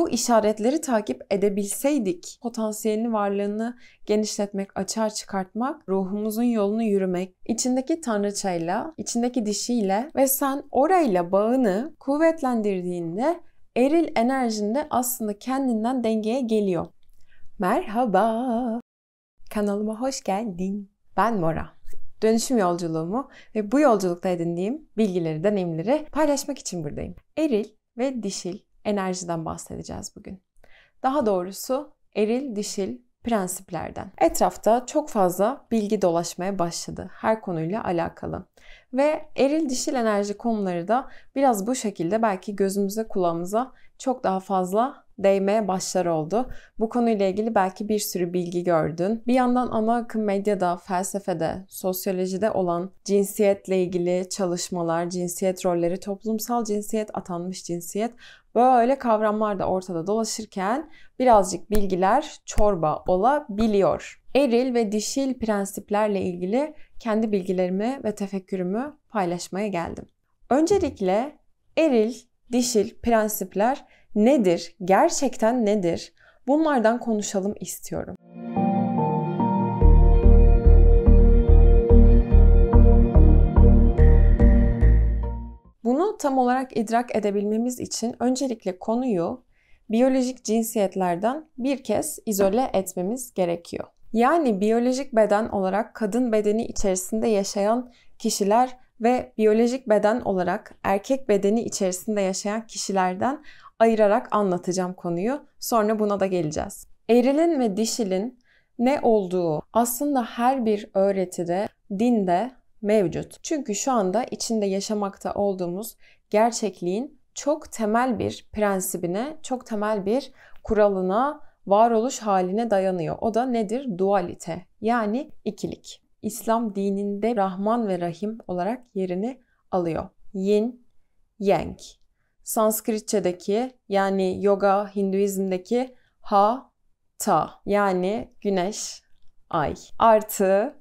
bu işaretleri takip edebilseydik potansiyelini, varlığını genişletmek, açar çıkartmak, ruhumuzun yolunu yürümek, içindeki tanrıçayla, içindeki dişiyle ve sen orayla bağını kuvvetlendirdiğinde eril enerjinde aslında kendinden dengeye geliyor. Merhaba. Kanalıma hoş geldin. Ben Mora. Dönüşüm yolculuğumu ve bu yolculukta edindiğim bilgileri, deneyimleri paylaşmak için buradayım. Eril ve dişil enerjiden bahsedeceğiz bugün. Daha doğrusu eril dişil prensiplerden. Etrafta çok fazla bilgi dolaşmaya başladı her konuyla alakalı. Ve eril dişil enerji konuları da biraz bu şekilde belki gözümüze kulağımıza çok daha fazla değmeye başlar oldu. Bu konuyla ilgili belki bir sürü bilgi gördün. Bir yandan ana akım medyada, felsefede, sosyolojide olan cinsiyetle ilgili çalışmalar, cinsiyet rolleri, toplumsal cinsiyet, atanmış cinsiyet böyle kavramlar da ortada dolaşırken birazcık bilgiler çorba olabiliyor. Eril ve dişil prensiplerle ilgili kendi bilgilerimi ve tefekkürümü paylaşmaya geldim. Öncelikle eril, dişil prensipler nedir? Gerçekten nedir? Bunlardan konuşalım istiyorum. Bunu tam olarak idrak edebilmemiz için öncelikle konuyu biyolojik cinsiyetlerden bir kez izole etmemiz gerekiyor. Yani biyolojik beden olarak kadın bedeni içerisinde yaşayan kişiler ve biyolojik beden olarak erkek bedeni içerisinde yaşayan kişilerden ayırarak anlatacağım konuyu. Sonra buna da geleceğiz. Erilin ve dişilin ne olduğu aslında her bir öğretide, dinde mevcut. Çünkü şu anda içinde yaşamakta olduğumuz gerçekliğin çok temel bir prensibine, çok temel bir kuralına, varoluş haline dayanıyor. O da nedir? Dualite yani ikilik. İslam dininde Rahman ve Rahim olarak yerini alıyor. Yin, Yang. Sanskritçedeki yani yoga, Hinduizm'deki ha, ta yani güneş, ay. Artı,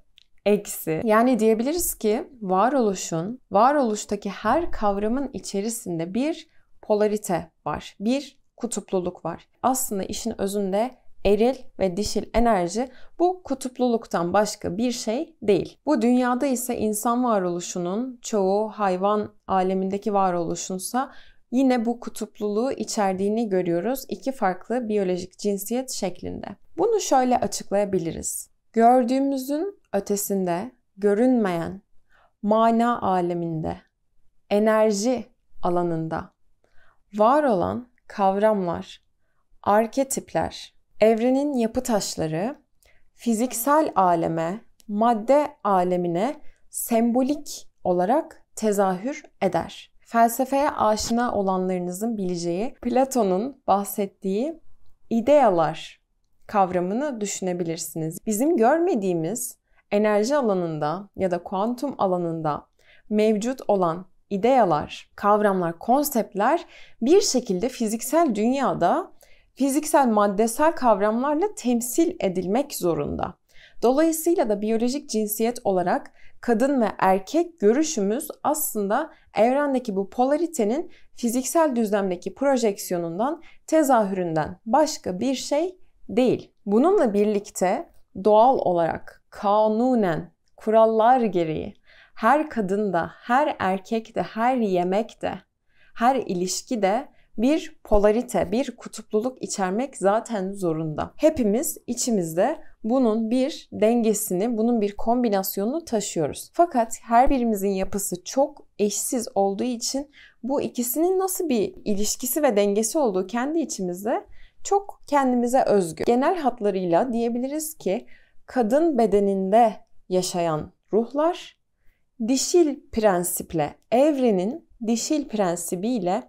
eksi. Yani diyebiliriz ki varoluşun, varoluştaki her kavramın içerisinde bir polarite var. Bir kutupluluk var. Aslında işin özünde eril ve dişil enerji bu kutupluluktan başka bir şey değil. Bu dünyada ise insan varoluşunun çoğu hayvan alemindeki varoluşunsa yine bu kutupluluğu içerdiğini görüyoruz iki farklı biyolojik cinsiyet şeklinde. Bunu şöyle açıklayabiliriz. Gördüğümüzün ötesinde görünmeyen mana aleminde, enerji alanında var olan kavramlar, arketipler, Evrenin yapı taşları fiziksel aleme, madde alemine sembolik olarak tezahür eder. Felsefeye aşina olanlarınızın bileceği Platon'un bahsettiği idealar kavramını düşünebilirsiniz. Bizim görmediğimiz enerji alanında ya da kuantum alanında mevcut olan idealar, kavramlar, konseptler bir şekilde fiziksel dünyada fiziksel maddesel kavramlarla temsil edilmek zorunda. Dolayısıyla da biyolojik cinsiyet olarak kadın ve erkek görüşümüz aslında evrendeki bu polaritenin fiziksel düzlemdeki projeksiyonundan, tezahüründen başka bir şey değil. Bununla birlikte doğal olarak kanunen kurallar gereği her kadın da, her erkek de, her yemek de, her ilişki de bir polarite, bir kutupluluk içermek zaten zorunda. Hepimiz içimizde bunun bir dengesini, bunun bir kombinasyonunu taşıyoruz. Fakat her birimizin yapısı çok eşsiz olduğu için bu ikisinin nasıl bir ilişkisi ve dengesi olduğu kendi içimizde çok kendimize özgü. Genel hatlarıyla diyebiliriz ki kadın bedeninde yaşayan ruhlar dişil prensiple, evrenin dişil prensibiyle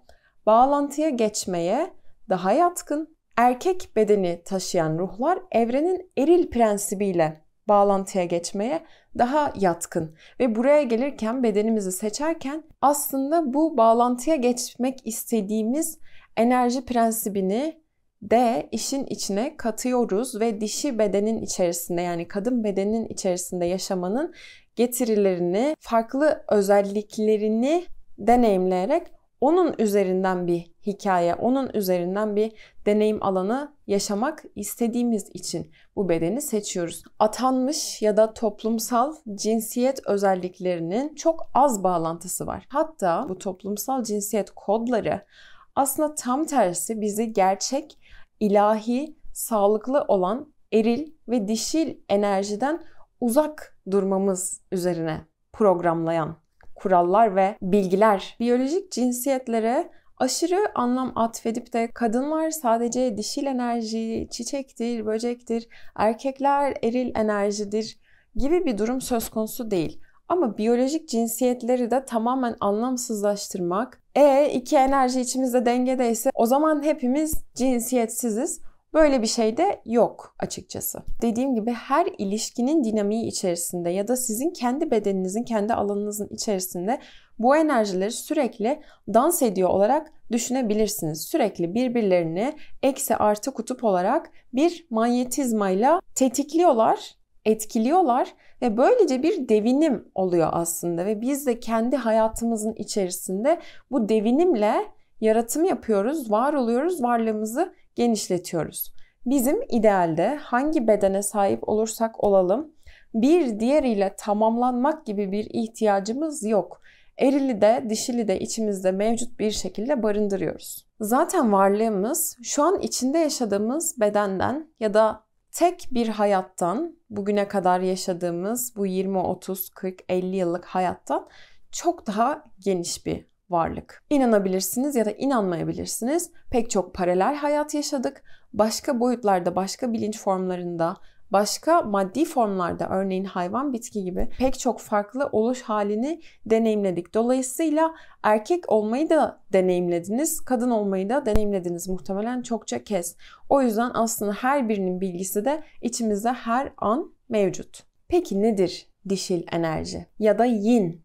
bağlantıya geçmeye daha yatkın. Erkek bedeni taşıyan ruhlar evrenin eril prensibiyle bağlantıya geçmeye daha yatkın ve buraya gelirken bedenimizi seçerken aslında bu bağlantıya geçmek istediğimiz enerji prensibini de işin içine katıyoruz ve dişi bedenin içerisinde yani kadın bedenin içerisinde yaşamanın getirilerini, farklı özelliklerini deneyimleyerek onun üzerinden bir hikaye, onun üzerinden bir deneyim alanı yaşamak istediğimiz için bu bedeni seçiyoruz. Atanmış ya da toplumsal cinsiyet özelliklerinin çok az bağlantısı var. Hatta bu toplumsal cinsiyet kodları aslında tam tersi bizi gerçek, ilahi, sağlıklı olan eril ve dişil enerjiden uzak durmamız üzerine programlayan kurallar ve bilgiler. Biyolojik cinsiyetlere aşırı anlam atfedip de kadınlar sadece dişil enerji, çiçektir, böcektir, erkekler eril enerjidir gibi bir durum söz konusu değil. Ama biyolojik cinsiyetleri de tamamen anlamsızlaştırmak. E iki enerji içimizde dengedeyse o zaman hepimiz cinsiyetsiziz. Böyle bir şey de yok açıkçası. Dediğim gibi her ilişkinin dinamiği içerisinde ya da sizin kendi bedeninizin, kendi alanınızın içerisinde bu enerjileri sürekli dans ediyor olarak düşünebilirsiniz. Sürekli birbirlerini eksi artı kutup olarak bir manyetizmayla tetikliyorlar, etkiliyorlar ve böylece bir devinim oluyor aslında ve biz de kendi hayatımızın içerisinde bu devinimle Yaratım yapıyoruz, var oluyoruz, varlığımızı genişletiyoruz. Bizim idealde hangi bedene sahip olursak olalım bir diğeriyle tamamlanmak gibi bir ihtiyacımız yok. Erili de dişili de içimizde mevcut bir şekilde barındırıyoruz. Zaten varlığımız şu an içinde yaşadığımız bedenden ya da tek bir hayattan bugüne kadar yaşadığımız bu 20, 30, 40, 50 yıllık hayattan çok daha geniş bir varlık. İnanabilirsiniz ya da inanmayabilirsiniz. Pek çok paralel hayat yaşadık. Başka boyutlarda, başka bilinç formlarında, başka maddi formlarda örneğin hayvan, bitki gibi pek çok farklı oluş halini deneyimledik. Dolayısıyla erkek olmayı da deneyimlediniz, kadın olmayı da deneyimlediniz muhtemelen çokça kez. O yüzden aslında her birinin bilgisi de içimizde her an mevcut. Peki nedir dişil enerji ya da yin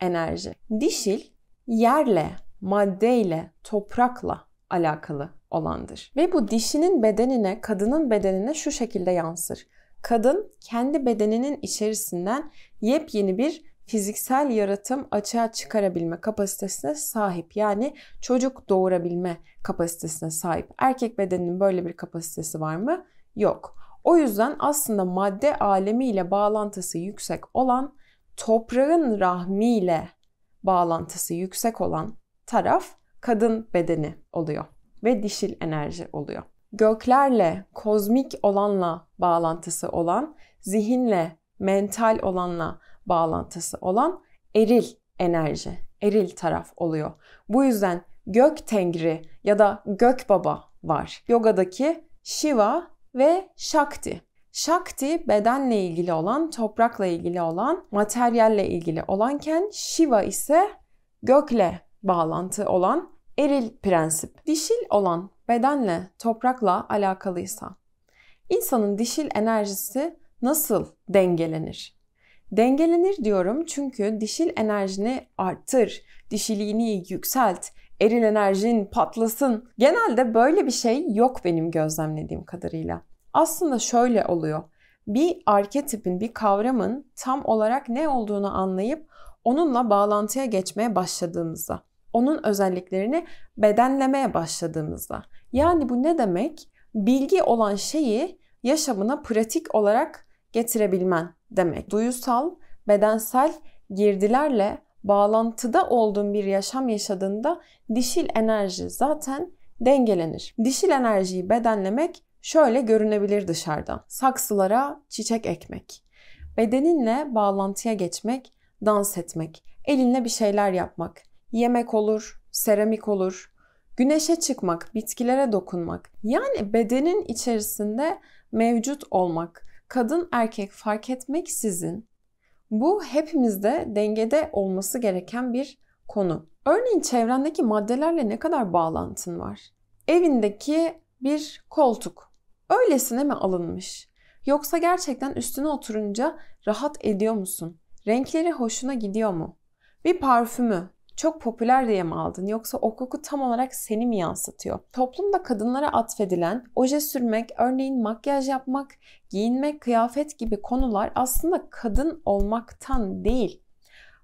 enerji? Dişil yerle, maddeyle, toprakla alakalı olandır. Ve bu dişinin bedenine, kadının bedenine şu şekilde yansır. Kadın kendi bedeninin içerisinden yepyeni bir fiziksel yaratım açığa çıkarabilme kapasitesine sahip. Yani çocuk doğurabilme kapasitesine sahip. Erkek bedeninin böyle bir kapasitesi var mı? Yok. O yüzden aslında madde alemiyle bağlantısı yüksek olan toprağın rahmiyle bağlantısı yüksek olan taraf kadın bedeni oluyor ve dişil enerji oluyor. Göklerle, kozmik olanla bağlantısı olan, zihinle, mental olanla bağlantısı olan eril enerji, eril taraf oluyor. Bu yüzden gök tengri ya da gök baba var. Yogadaki Shiva ve Shakti. Şakti bedenle ilgili olan, toprakla ilgili olan, materyalle ilgili olanken Shiva ise gökle bağlantı olan eril prensip. Dişil olan bedenle, toprakla alakalıysa insanın dişil enerjisi nasıl dengelenir? Dengelenir diyorum çünkü dişil enerjini arttır, dişiliğini yükselt, eril enerjin patlasın. Genelde böyle bir şey yok benim gözlemlediğim kadarıyla. Aslında şöyle oluyor. Bir arketipin, bir kavramın tam olarak ne olduğunu anlayıp onunla bağlantıya geçmeye başladığımızda, onun özelliklerini bedenlemeye başladığımızda. Yani bu ne demek? Bilgi olan şeyi yaşamına pratik olarak getirebilmen demek. Duyusal, bedensel girdilerle bağlantıda olduğun bir yaşam yaşadığında dişil enerji zaten dengelenir. Dişil enerjiyi bedenlemek şöyle görünebilir dışarıdan. Saksılara çiçek ekmek, bedeninle bağlantıya geçmek, dans etmek, elinle bir şeyler yapmak, yemek olur, seramik olur, güneşe çıkmak, bitkilere dokunmak. Yani bedenin içerisinde mevcut olmak, kadın erkek fark etmek sizin bu hepimizde dengede olması gereken bir konu. Örneğin çevrendeki maddelerle ne kadar bağlantın var? Evindeki bir koltuk Öylesine mi alınmış? Yoksa gerçekten üstüne oturunca rahat ediyor musun? Renkleri hoşuna gidiyor mu? Bir parfümü çok popüler diye mi aldın yoksa o koku tam olarak seni mi yansıtıyor? Toplumda kadınlara atfedilen oje sürmek, örneğin makyaj yapmak, giyinmek, kıyafet gibi konular aslında kadın olmaktan değil,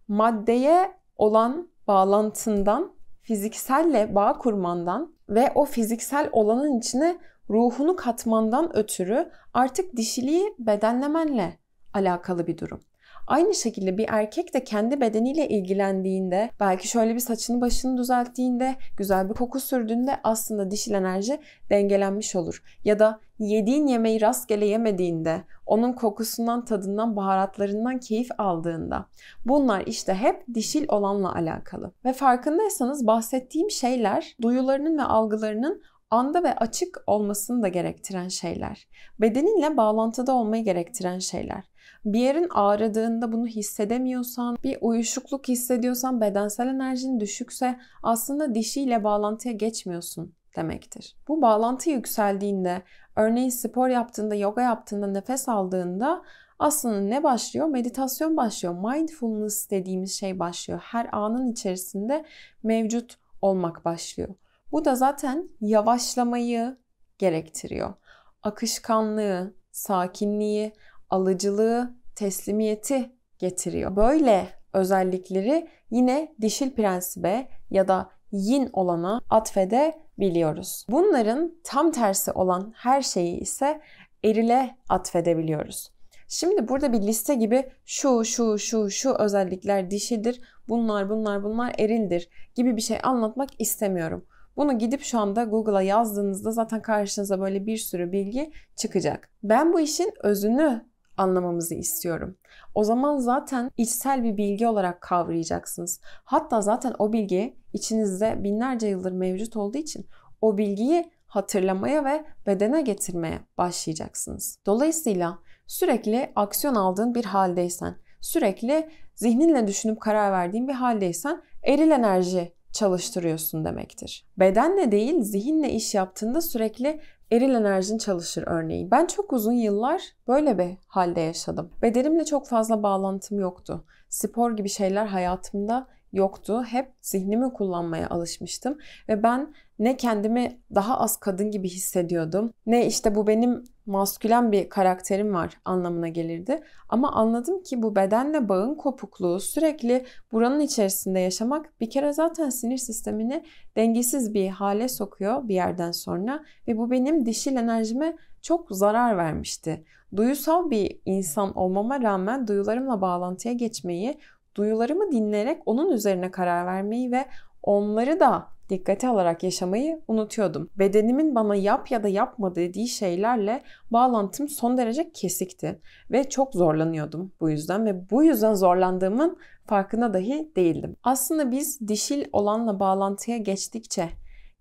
maddeye olan bağlantından, fizikselle bağ kurmandan ve o fiziksel olanın içine ruhunu katmandan ötürü artık dişiliği bedenlemenle alakalı bir durum. Aynı şekilde bir erkek de kendi bedeniyle ilgilendiğinde, belki şöyle bir saçını başını düzelttiğinde, güzel bir koku sürdüğünde aslında dişil enerji dengelenmiş olur. Ya da yediğin yemeği rastgele yemediğinde, onun kokusundan, tadından, baharatlarından keyif aldığında. Bunlar işte hep dişil olanla alakalı. Ve farkındaysanız bahsettiğim şeyler duyularının ve algılarının anda ve açık olmasını da gerektiren şeyler. Bedeninle bağlantıda olmayı gerektiren şeyler. Bir yerin ağrıdığında bunu hissedemiyorsan, bir uyuşukluk hissediyorsan, bedensel enerjin düşükse aslında dişiyle bağlantıya geçmiyorsun demektir. Bu bağlantı yükseldiğinde, örneğin spor yaptığında, yoga yaptığında, nefes aldığında aslında ne başlıyor? Meditasyon başlıyor. Mindfulness dediğimiz şey başlıyor. Her anın içerisinde mevcut olmak başlıyor. Bu da zaten yavaşlamayı gerektiriyor. Akışkanlığı, sakinliği, alıcılığı, teslimiyeti getiriyor. Böyle özellikleri yine dişil prensibe ya da yin olana atfedebiliyoruz. Bunların tam tersi olan her şeyi ise erile atfedebiliyoruz. Şimdi burada bir liste gibi şu şu şu şu özellikler dişidir, bunlar bunlar bunlar erildir gibi bir şey anlatmak istemiyorum. Bunu gidip şu anda Google'a yazdığınızda zaten karşınıza böyle bir sürü bilgi çıkacak. Ben bu işin özünü anlamamızı istiyorum. O zaman zaten içsel bir bilgi olarak kavrayacaksınız. Hatta zaten o bilgi içinizde binlerce yıldır mevcut olduğu için o bilgiyi hatırlamaya ve bedene getirmeye başlayacaksınız. Dolayısıyla sürekli aksiyon aldığın bir haldeysen, sürekli zihninle düşünüp karar verdiğin bir haldeysen eril enerji çalıştırıyorsun demektir. Bedenle değil zihinle iş yaptığında sürekli eril enerjin çalışır örneğin. Ben çok uzun yıllar böyle bir halde yaşadım. Bedenimle çok fazla bağlantım yoktu. Spor gibi şeyler hayatımda yoktu. Hep zihnimi kullanmaya alışmıştım ve ben ne kendimi daha az kadın gibi hissediyordum ne işte bu benim maskülen bir karakterim var anlamına gelirdi. Ama anladım ki bu bedenle bağın kopukluğu sürekli buranın içerisinde yaşamak bir kere zaten sinir sistemini dengesiz bir hale sokuyor bir yerden sonra ve bu benim dişil enerjime çok zarar vermişti. Duyusal bir insan olmama rağmen duyularımla bağlantıya geçmeyi, duyularımı dinleyerek onun üzerine karar vermeyi ve onları da dikkate alarak yaşamayı unutuyordum. Bedenimin bana yap ya da yapma dediği şeylerle bağlantım son derece kesikti ve çok zorlanıyordum bu yüzden ve bu yüzden zorlandığımın farkına dahi değildim. Aslında biz dişil olanla bağlantıya geçtikçe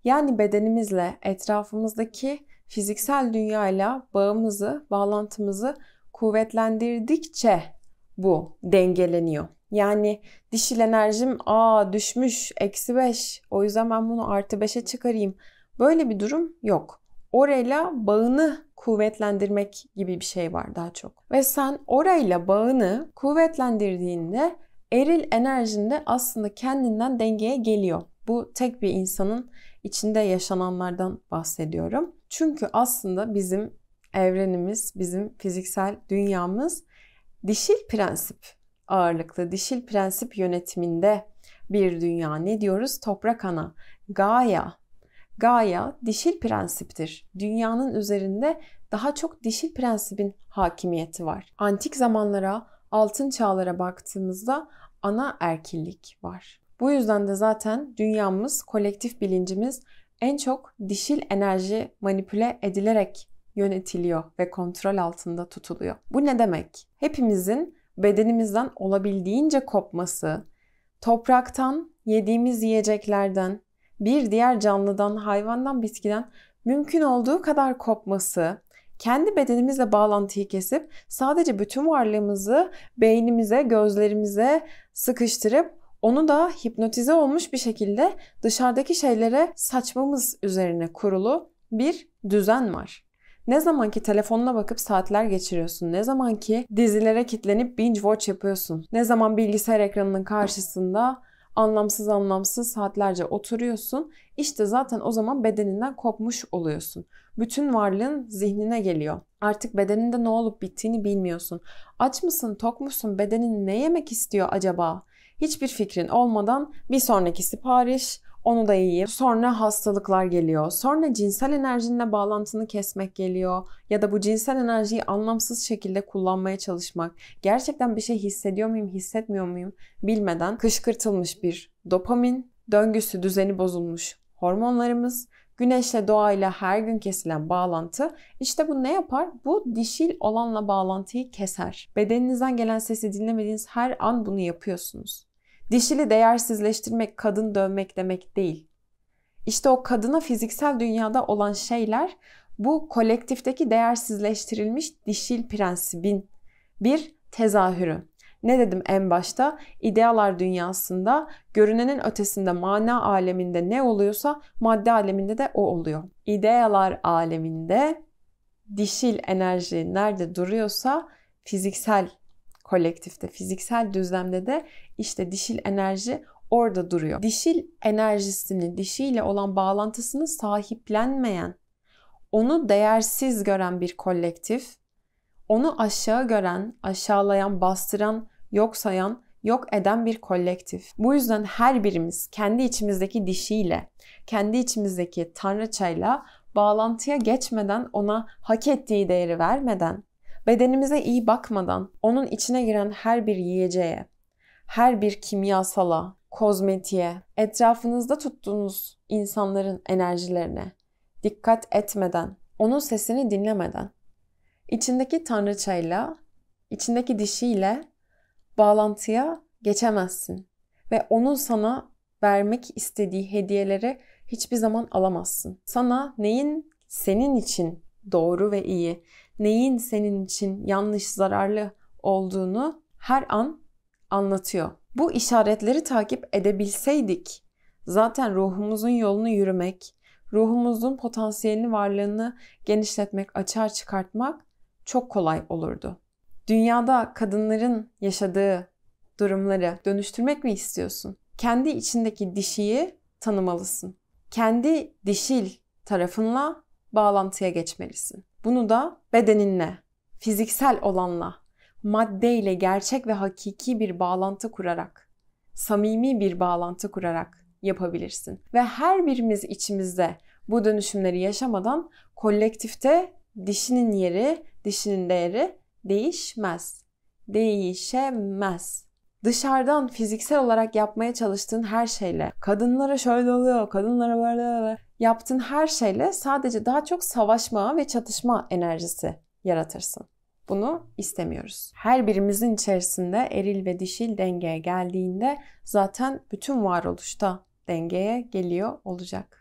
yani bedenimizle etrafımızdaki fiziksel dünyayla bağımızı, bağlantımızı kuvvetlendirdikçe bu dengeleniyor. Yani dişil enerjim aa düşmüş eksi 5 o yüzden ben bunu artı 5'e çıkarayım. Böyle bir durum yok. Orayla bağını kuvvetlendirmek gibi bir şey var daha çok. Ve sen orayla bağını kuvvetlendirdiğinde eril enerjinde aslında kendinden dengeye geliyor. Bu tek bir insanın içinde yaşananlardan bahsediyorum. Çünkü aslında bizim evrenimiz, bizim fiziksel dünyamız dişil prensip ağırlıklı dişil prensip yönetiminde bir dünya ne diyoruz? Toprak ana, Gaia. Gaia dişil prensiptir. Dünyanın üzerinde daha çok dişil prensibin hakimiyeti var. Antik zamanlara, altın çağlara baktığımızda ana erkillik var. Bu yüzden de zaten dünyamız, kolektif bilincimiz en çok dişil enerji manipüle edilerek yönetiliyor ve kontrol altında tutuluyor. Bu ne demek? Hepimizin bedenimizden olabildiğince kopması, topraktan, yediğimiz yiyeceklerden, bir diğer canlıdan, hayvandan, bitkiden mümkün olduğu kadar kopması, kendi bedenimizle bağlantıyı kesip sadece bütün varlığımızı beynimize, gözlerimize sıkıştırıp onu da hipnotize olmuş bir şekilde dışarıdaki şeylere saçmamız üzerine kurulu bir düzen var. Ne zaman ki telefonuna bakıp saatler geçiriyorsun, ne zaman ki dizilere kitlenip binge watch yapıyorsun, ne zaman bilgisayar ekranının karşısında anlamsız anlamsız saatlerce oturuyorsun. işte zaten o zaman bedeninden kopmuş oluyorsun. Bütün varlığın zihnine geliyor. Artık bedeninde ne olup bittiğini bilmiyorsun. Aç mısın, tok musun, bedenin ne yemek istiyor acaba? Hiçbir fikrin olmadan bir sonraki sipariş, onu da yiyeyim. Sonra hastalıklar geliyor. Sonra cinsel enerjinle bağlantını kesmek geliyor. Ya da bu cinsel enerjiyi anlamsız şekilde kullanmaya çalışmak. Gerçekten bir şey hissediyor muyum, hissetmiyor muyum bilmeden kışkırtılmış bir dopamin döngüsü düzeni bozulmuş hormonlarımız Güneşle doğayla her gün kesilen bağlantı işte bu ne yapar? Bu dişil olanla bağlantıyı keser. Bedeninizden gelen sesi dinlemediğiniz her an bunu yapıyorsunuz. Dişili değersizleştirmek kadın dövmek demek değil. İşte o kadına fiziksel dünyada olan şeyler bu kolektifteki değersizleştirilmiş dişil prensibin bir tezahürü. Ne dedim en başta? İdealar dünyasında görünenin ötesinde mana aleminde ne oluyorsa madde aleminde de o oluyor. İdealar aleminde dişil enerji nerede duruyorsa fiziksel kolektifte, fiziksel düzlemde de işte dişil enerji orada duruyor. Dişil enerjisini, dişiyle olan bağlantısını sahiplenmeyen, onu değersiz gören bir kolektif, onu aşağı gören, aşağılayan, bastıran, yok sayan, yok eden bir kolektif. Bu yüzden her birimiz kendi içimizdeki dişiyle, kendi içimizdeki tanrıçayla bağlantıya geçmeden ona hak ettiği değeri vermeden Bedenimize iyi bakmadan onun içine giren her bir yiyeceğe, her bir kimyasala, kozmetiğe, etrafınızda tuttuğunuz insanların enerjilerine dikkat etmeden, onun sesini dinlemeden, içindeki tanrıçayla, içindeki dişiyle bağlantıya geçemezsin ve onun sana vermek istediği hediyeleri hiçbir zaman alamazsın. Sana neyin senin için doğru ve iyi, neyin senin için yanlış, zararlı olduğunu her an anlatıyor. Bu işaretleri takip edebilseydik zaten ruhumuzun yolunu yürümek, ruhumuzun potansiyelini, varlığını genişletmek, açığa çıkartmak çok kolay olurdu. Dünyada kadınların yaşadığı durumları dönüştürmek mi istiyorsun? Kendi içindeki dişiyi tanımalısın. Kendi dişil tarafınla bağlantıya geçmelisin. Bunu da bedeninle, fiziksel olanla, maddeyle gerçek ve hakiki bir bağlantı kurarak, samimi bir bağlantı kurarak yapabilirsin. Ve her birimiz içimizde bu dönüşümleri yaşamadan kolektifte dişinin yeri, dişinin değeri değişmez. Değişemez. Dışarıdan fiziksel olarak yapmaya çalıştığın her şeyle kadınlara şöyle oluyor, kadınlara böyle oluyor yaptığın her şeyle sadece daha çok savaşma ve çatışma enerjisi yaratırsın. Bunu istemiyoruz. Her birimizin içerisinde eril ve dişil dengeye geldiğinde zaten bütün varoluşta dengeye geliyor olacak.